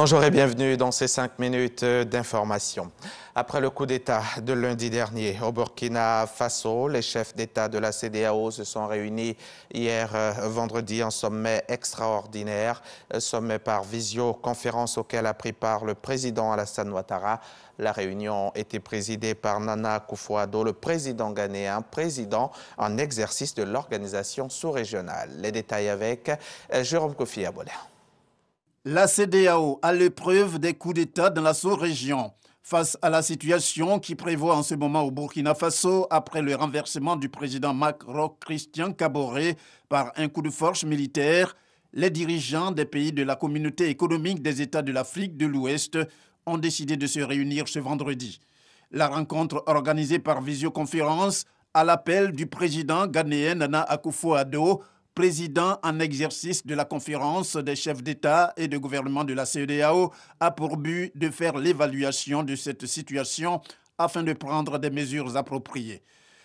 Bonjour et bienvenue dans ces cinq minutes euh, d'information. Après le coup d'État de lundi dernier au Burkina Faso, les chefs d'État de la CDAO se sont réunis hier euh, vendredi en sommet extraordinaire, euh, sommet par visioconférence auquel a pris part le président Alassane Ouattara. La réunion était présidée par Nana Koufouado, le président ghanéen, président en exercice de l'organisation sous-régionale. Les détails avec Jérôme Kofi Abolé. La CDAO a l'épreuve des coups d'État dans la sous-région. Face à la situation qui prévoit en ce moment au Burkina Faso, après le renversement du président Macron Christian Kaboré par un coup de force militaire, les dirigeants des pays de la communauté économique des États de l'Afrique de l'Ouest ont décidé de se réunir ce vendredi. La rencontre organisée par visioconférence à l'appel du président ghanéen Nana Akufo-Addo président en exercice de la conférence des chefs d'État et de gouvernement de la CEDAO, a pour but de faire l'évaluation de cette situation afin de prendre des mesures appropriées.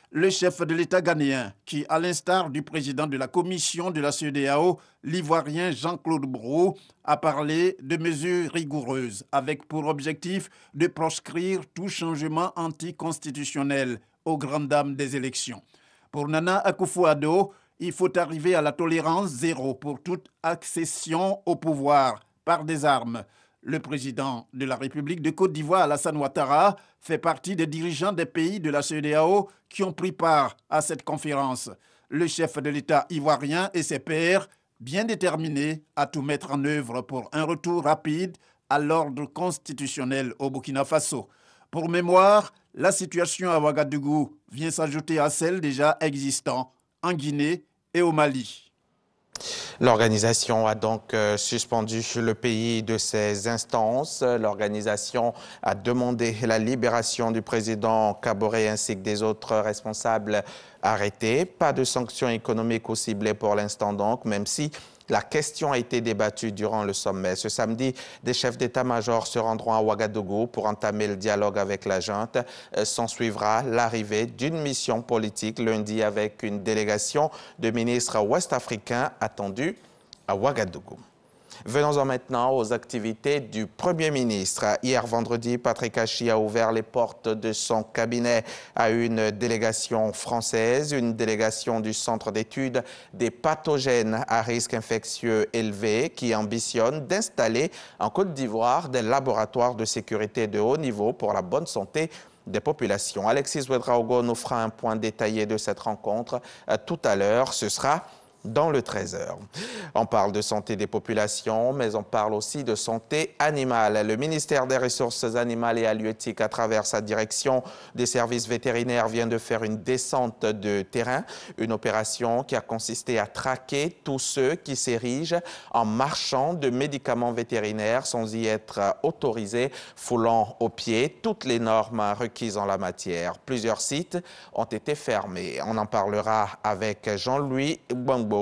Le chef de l'État ghanéen, qui, à l'instar du président de la commission de la CEDAO, l'Ivoirien Jean-Claude Brou, a parlé de mesures rigoureuses, avec pour objectif de proscrire tout changement anticonstitutionnel aux grandes dames des élections. Pour Nana Akufo-Addo, il faut arriver à la tolérance zéro pour toute accession au pouvoir par des armes. Le président de la République de Côte d'Ivoire, Alassane Ouattara, fait partie des dirigeants des pays de la CEDEAO qui ont pris part à cette conférence. Le chef de l'État ivoirien et ses pairs, bien déterminés à tout mettre en œuvre pour un retour rapide à l'ordre constitutionnel au Burkina Faso. Pour mémoire, la situation à Ouagadougou vient s'ajouter à celle déjà existante en Guinée et au Mali. L'organisation a donc euh, suspendu le pays de ses instances. L'organisation a demandé la libération du président Kabore ainsi que des autres responsables arrêtés. Pas de sanctions économiques au ciblé pour l'instant donc, même si la question a été débattue durant le sommet. Ce samedi, des chefs d'état-major se rendront à Ouagadougou pour entamer le dialogue avec la junte. Euh, s'en suivra l'arrivée d'une mission politique lundi avec une délégation de ministres ouest-africains attendus à Ouagadougou. Venons-en maintenant aux activités du Premier ministre. Hier vendredi, Patrick Hachy a ouvert les portes de son cabinet à une délégation française, une délégation du Centre d'études des pathogènes à risque infectieux élevé qui ambitionne d'installer en Côte d'Ivoire des laboratoires de sécurité de haut niveau pour la bonne santé des populations. Alexis Ouedraogo nous fera un point détaillé de cette rencontre euh, tout à l'heure. Ce sera dans le Trésor. On parle de santé des populations, mais on parle aussi de santé animale. Le ministère des Ressources animales et halieutiques, à travers sa direction des services vétérinaires, vient de faire une descente de terrain, une opération qui a consisté à traquer tous ceux qui s'érigent en marchant de médicaments vétérinaires sans y être autorisés, foulant au pieds toutes les normes requises en la matière. Plusieurs sites ont été fermés. On en parlera avec Jean-Louis Bangbo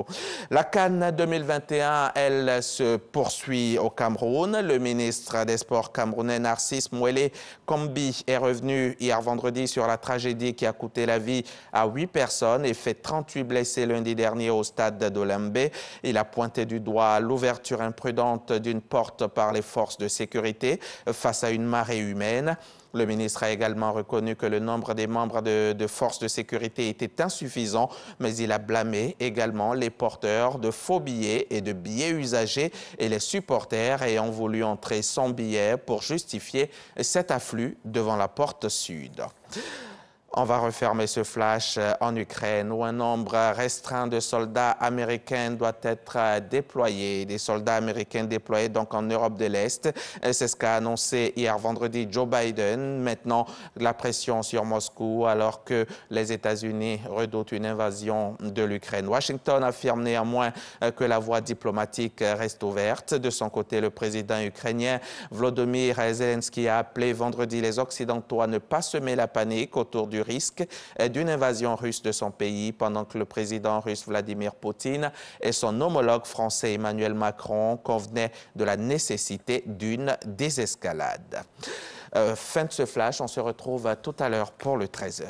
la Cannes 2021, elle se poursuit au Cameroun. Le ministre des Sports camerounais Narcisse Mouele Kambi est revenu hier vendredi sur la tragédie qui a coûté la vie à huit personnes et fait 38 blessés lundi dernier au stade d'Olembe. Il a pointé du doigt l'ouverture imprudente d'une porte par les forces de sécurité face à une marée humaine. Le ministre a également reconnu que le nombre des membres de, de forces de sécurité était insuffisant, mais il a blâmé également les les porteurs de faux billets et de billets usagés et les supporters ayant voulu entrer sans billets pour justifier cet afflux devant la porte sud. On va refermer ce flash euh, en Ukraine où un nombre restreint de soldats américains doit être euh, déployé. Des soldats américains déployés donc en Europe de l'Est. Euh, c'est ce qu'a annoncé hier vendredi Joe Biden. Maintenant, la pression sur Moscou alors que les États-Unis redoutent une invasion de l'Ukraine. Washington affirme néanmoins que la voie diplomatique reste ouverte. De son côté, le président ukrainien Vladimir Zelensky a appelé vendredi les Occidentaux à ne pas semer la panique autour du risque d'une invasion russe de son pays pendant que le président russe Vladimir Poutine et son homologue français Emmanuel Macron convenaient de la nécessité d'une désescalade. Euh, fin de ce flash, on se retrouve tout à l'heure pour le 13h.